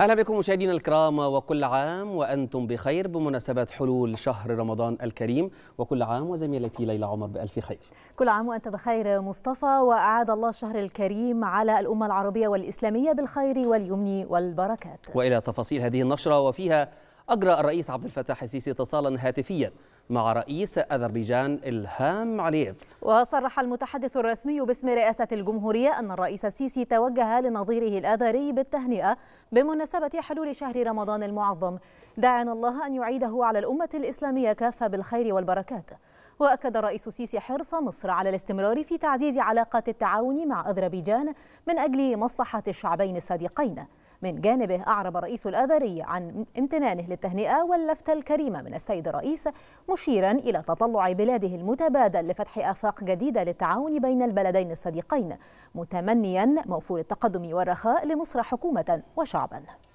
أهلا بكم مشاهدينا الكرام وكل عام وأنتم بخير بمناسبة حلول شهر رمضان الكريم وكل عام وزميلتي ليلى عمر بألف خير كل عام وأنت بخير مصطفى وأعاد الله الشهر الكريم على الأمة العربية والإسلامية بالخير واليمن والبركات وإلى تفاصيل هذه النشرة وفيها أجرى الرئيس عبد الفتاح السيسي اتصالا هاتفيا مع رئيس أذربيجان إلهام عليف وصرح المتحدث الرسمي باسم رئاسة الجمهورية أن الرئيس السيسي توجه لنظيره الآذري بالتهنئة بمناسبة حلول شهر رمضان المعظم داعنا الله أن يعيده على الأمة الإسلامية كافة بالخير والبركات وأكد الرئيس السيسي حرص مصر على الاستمرار في تعزيز علاقات التعاون مع أذربيجان من أجل مصلحة الشعبين الصديقين من جانبه أعرب الرئيس الأذري عن امتنانه للتهنئة واللفتة الكريمة من السيد الرئيس مشيرا إلى تطلع بلاده المتبادل لفتح آفاق جديدة للتعاون بين البلدين الصديقين متمنيا موفور التقدم والرخاء لمصر حكومة وشعبا